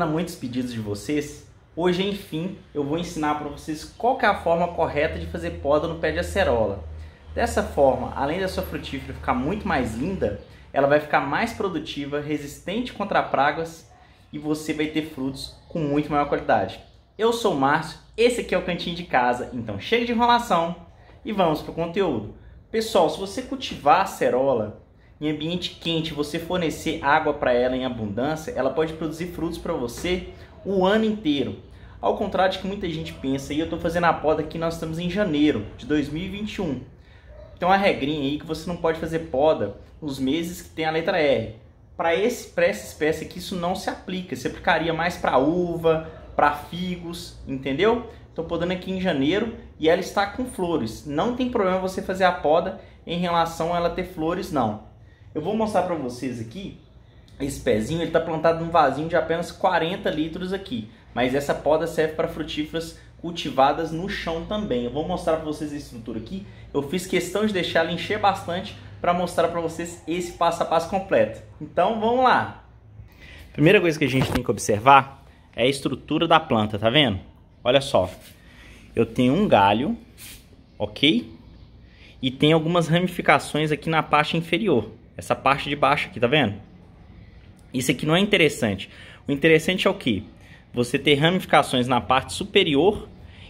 a muitos pedidos de vocês, hoje enfim eu vou ensinar para vocês qual é a forma correta de fazer poda no pé de acerola. Dessa forma, além da sua frutífera ficar muito mais linda, ela vai ficar mais produtiva, resistente contra pragas e você vai ter frutos com muito maior qualidade. Eu sou o Márcio, esse aqui é o Cantinho de Casa, então chega de enrolação e vamos para o conteúdo. Pessoal, se você cultivar acerola, em ambiente quente, você fornecer água para ela em abundância, ela pode produzir frutos para você o ano inteiro. Ao contrário de que muita gente pensa, e eu estou fazendo a poda aqui, nós estamos em janeiro de 2021. Tem uma regrinha aí que você não pode fazer poda nos meses que tem a letra R. Para essa espécie aqui, isso não se aplica. Se aplicaria mais para uva, para figos, entendeu? Estou podando aqui em janeiro e ela está com flores. Não tem problema você fazer a poda em relação a ela ter flores, não. Eu vou mostrar para vocês aqui, esse pezinho ele está plantado num vasinho de apenas 40 litros aqui, mas essa poda serve para frutíferas cultivadas no chão também. Eu vou mostrar para vocês a estrutura aqui, eu fiz questão de deixar ela encher bastante para mostrar para vocês esse passo a passo completo. Então vamos lá! Primeira coisa que a gente tem que observar é a estrutura da planta, tá vendo? Olha só, eu tenho um galho, ok? E tem algumas ramificações aqui na parte inferior. Essa parte de baixo aqui, tá vendo? Isso aqui não é interessante. O interessante é o que? Você ter ramificações na parte superior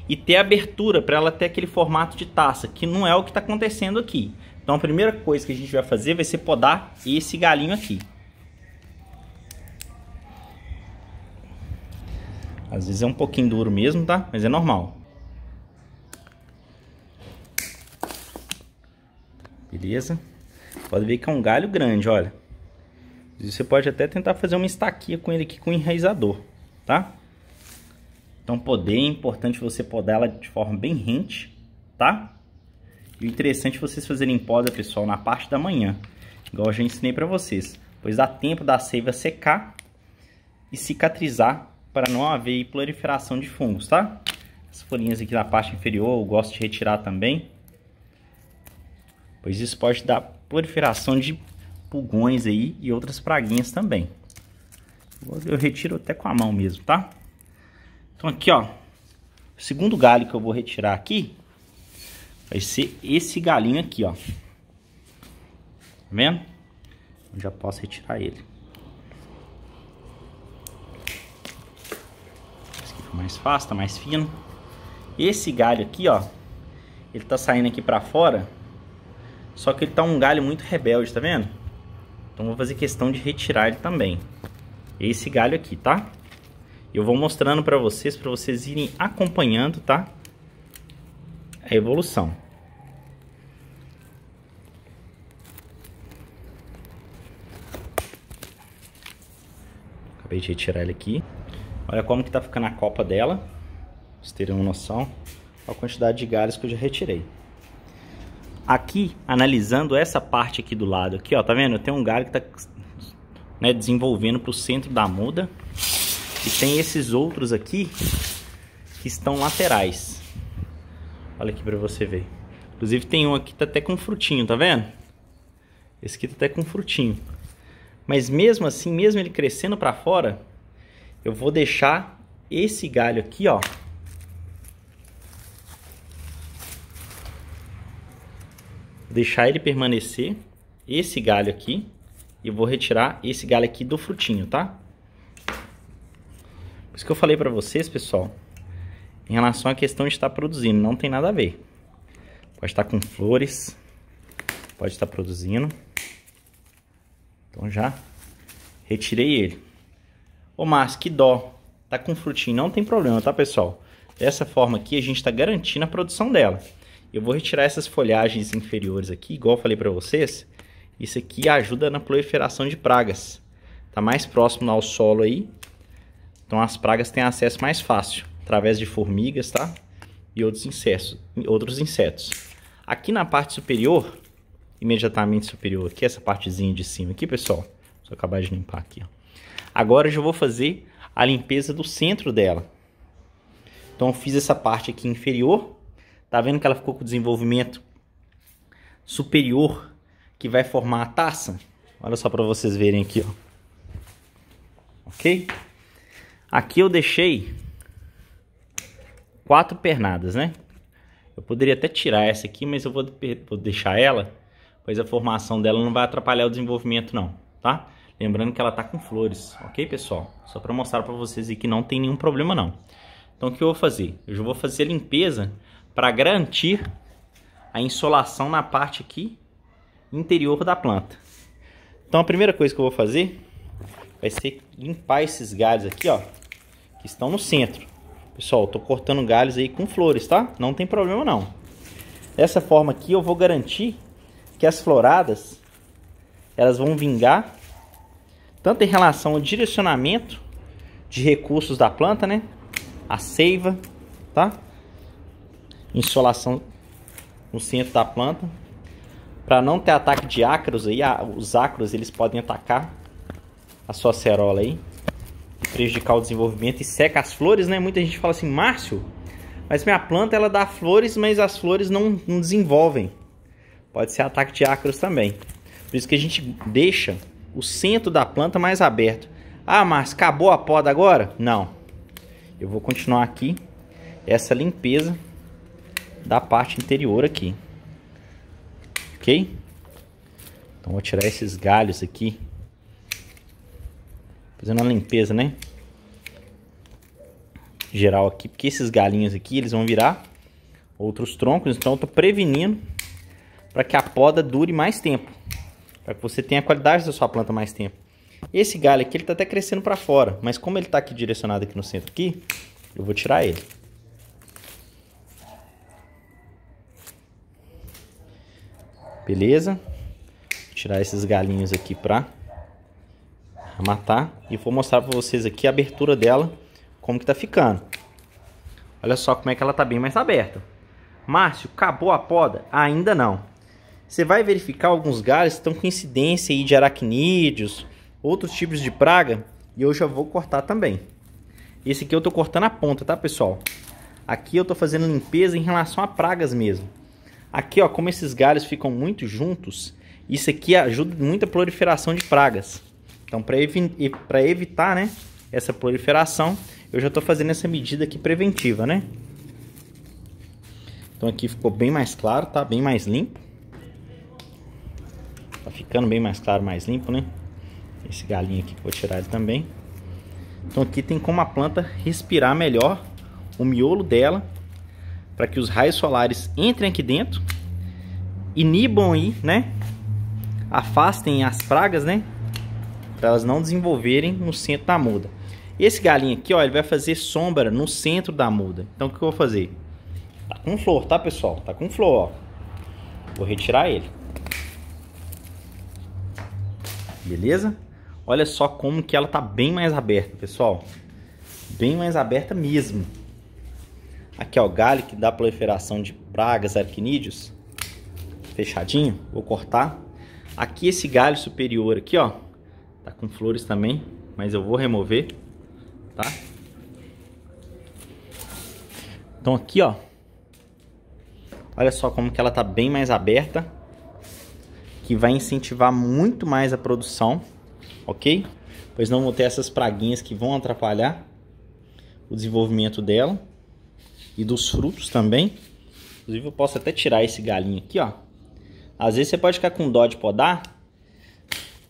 e ter abertura para ela ter aquele formato de taça, que não é o que está acontecendo aqui. Então a primeira coisa que a gente vai fazer vai ser podar esse galinho aqui. Às vezes é um pouquinho duro mesmo, tá? Mas é normal. Beleza? Pode ver que é um galho grande, olha. Você pode até tentar fazer uma estaquia com ele aqui com enraizador, tá? Então poder é importante você podar ela de forma bem rente, tá? E o interessante é vocês fazerem poda, pessoal, na parte da manhã. Igual eu já ensinei para vocês. Pois dá tempo da seiva secar e cicatrizar para não haver proliferação de fungos, tá? As folhinhas aqui na parte inferior eu gosto de retirar também. Pois isso pode dar proliferação de pulgões aí e outras praguinhas também. Eu retiro até com a mão mesmo, tá? Então aqui, ó, o segundo galho que eu vou retirar aqui vai ser esse galinho aqui, ó. Tá vendo? Eu já posso retirar ele. Esse aqui tá mais fácil, tá mais fino. Esse galho aqui, ó, ele tá saindo aqui pra fora, só que ele tá um galho muito rebelde, tá vendo? Então vou fazer questão de retirar ele também. Esse galho aqui, tá? Eu vou mostrando pra vocês, pra vocês irem acompanhando, tá? A evolução. Acabei de retirar ele aqui. Olha como que tá ficando a copa dela. Pra vocês terem uma noção. A quantidade de galhos que eu já retirei aqui, analisando essa parte aqui do lado, aqui, ó, tá vendo? Tem um galho que tá né, desenvolvendo pro centro da muda. E tem esses outros aqui que estão laterais. Olha aqui para você ver. Inclusive tem um aqui que tá até com frutinho, tá vendo? Esse aqui tá até com frutinho. Mas mesmo assim, mesmo ele crescendo para fora, eu vou deixar esse galho aqui, ó, deixar ele permanecer, esse galho aqui, e vou retirar esse galho aqui do frutinho, tá? Por isso que eu falei para vocês, pessoal, em relação à questão de estar produzindo, não tem nada a ver. Pode estar com flores, pode estar produzindo. Então já retirei ele. Ô Márcio, que dó, tá com frutinho, não tem problema, tá pessoal? Dessa forma aqui a gente está garantindo a produção dela. Eu vou retirar essas folhagens inferiores aqui, igual eu falei para vocês. Isso aqui ajuda na proliferação de pragas. Tá mais próximo ao solo aí. Então as pragas têm acesso mais fácil, através de formigas, tá? E outros insetos, outros insetos. Aqui na parte superior, imediatamente superior aqui, essa partezinha de cima aqui, pessoal. Vou acabar de limpar aqui, ó. Agora eu já vou fazer a limpeza do centro dela. Então eu fiz essa parte aqui inferior, Tá vendo que ela ficou com desenvolvimento superior que vai formar a taça? Olha só para vocês verem aqui, ó. Ok? Aqui eu deixei quatro pernadas, né? Eu poderia até tirar essa aqui, mas eu vou, vou deixar ela, pois a formação dela não vai atrapalhar o desenvolvimento não, tá? Lembrando que ela tá com flores, ok, pessoal? Só para mostrar para vocês aqui que não tem nenhum problema não. Então o que eu vou fazer? Eu já vou fazer a limpeza para garantir a insolação na parte aqui interior da planta. Então a primeira coisa que eu vou fazer vai ser limpar esses galhos aqui, ó, que estão no centro. Pessoal, eu cortando galhos aí com flores, tá? Não tem problema não. Dessa forma aqui eu vou garantir que as floradas elas vão vingar tanto em relação ao direcionamento de recursos da planta, né? A seiva, tá? insolação no centro da planta. Para não ter ataque de ácaros, aí, os ácaros eles podem atacar a sua acerola aí, e prejudicar o desenvolvimento e seca as flores, né? Muita gente fala assim, Márcio, mas minha planta ela dá flores, mas as flores não, não desenvolvem. Pode ser ataque de ácaros também. Por isso que a gente deixa o centro da planta mais aberto. Ah, mas acabou a poda agora? Não. Eu vou continuar aqui essa limpeza da parte interior aqui. Ok? Então vou tirar esses galhos aqui. Fazendo uma limpeza, né? Geral aqui, porque esses galinhos aqui, eles vão virar outros troncos. Então eu tô prevenindo para que a poda dure mais tempo. Para que você tenha a qualidade da sua planta mais tempo. Esse galho aqui, ele tá até crescendo para fora. Mas como ele tá aqui direcionado aqui no centro aqui, eu vou tirar ele. Beleza? Vou tirar esses galinhos aqui pra matar. E vou mostrar pra vocês aqui a abertura dela, como que tá ficando. Olha só como é que ela tá bem mais aberta. Márcio, acabou a poda? Ainda não. Você vai verificar alguns galhos que estão com incidência aí de aracnídeos, outros tipos de praga, e eu já vou cortar também. Esse aqui eu tô cortando a ponta, tá pessoal? Aqui eu tô fazendo limpeza em relação a pragas mesmo. Aqui, ó, como esses galhos ficam muito juntos, isso aqui ajuda muito a proliferação de pragas. Então, para evi evitar né, essa proliferação, eu já estou fazendo essa medida aqui preventiva, né? Então aqui ficou bem mais claro, tá? Bem mais limpo. Tá ficando bem mais claro, mais limpo, né? Esse galinho aqui que eu vou tirar ele também. Então aqui tem como a planta respirar melhor o miolo dela para que os raios solares entrem aqui dentro, inibam aí, né? Afastem as pragas, né? Para elas não desenvolverem no centro da muda. Esse galinho aqui, ó, ele vai fazer sombra no centro da muda. Então o que eu vou fazer? Tá com flor, tá, pessoal? Tá com flor, ó. Vou retirar ele. Beleza? Olha só como que ela tá bem mais aberta, pessoal. Bem mais aberta mesmo. Aqui ó, galho que dá proliferação de pragas, arquinídeos. Fechadinho, vou cortar. Aqui esse galho superior aqui ó, tá com flores também, mas eu vou remover, tá? Então aqui ó, olha só como que ela tá bem mais aberta, que vai incentivar muito mais a produção, ok? Pois não vou ter essas praguinhas que vão atrapalhar o desenvolvimento dela e dos frutos também. Inclusive eu posso até tirar esse galinho aqui, ó. Às vezes você pode ficar com dó de podar,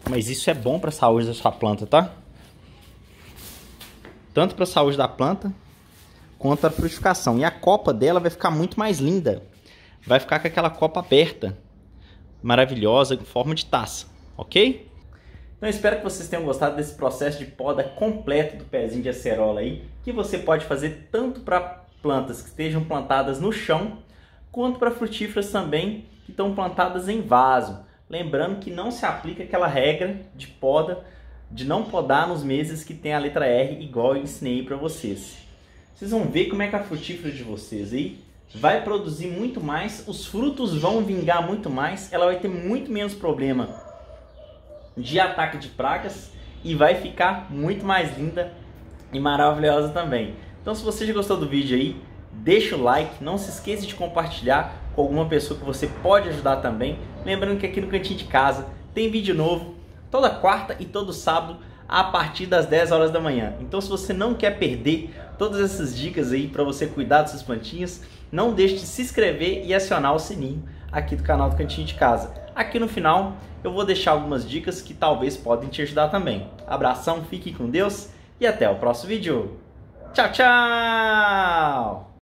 mas isso é bom para a saúde da sua planta, tá? Tanto para a saúde da planta quanto a frutificação. E a copa dela vai ficar muito mais linda. Vai ficar com aquela copa aberta, maravilhosa, em forma de taça, ok? Então espero que vocês tenham gostado desse processo de poda completo do pezinho de acerola aí, que você pode fazer tanto para plantas que estejam plantadas no chão, quanto para frutíferas também que estão plantadas em vaso. Lembrando que não se aplica aquela regra de poda, de não podar nos meses que tem a letra R, igual eu ensinei para vocês. Vocês vão ver como é que a frutífera de vocês aí vai produzir muito mais, os frutos vão vingar muito mais, ela vai ter muito menos problema de ataque de pragas e vai ficar muito mais linda e maravilhosa também. Então se você gostou do vídeo aí, deixa o like, não se esqueça de compartilhar com alguma pessoa que você pode ajudar também. Lembrando que aqui no Cantinho de Casa tem vídeo novo toda quarta e todo sábado a partir das 10 horas da manhã. Então se você não quer perder todas essas dicas aí para você cuidar dessas plantinhas, plantinhos, não deixe de se inscrever e acionar o sininho aqui do canal do Cantinho de Casa. Aqui no final eu vou deixar algumas dicas que talvez podem te ajudar também. Abração, fique com Deus e até o próximo vídeo! Tchau, tchau!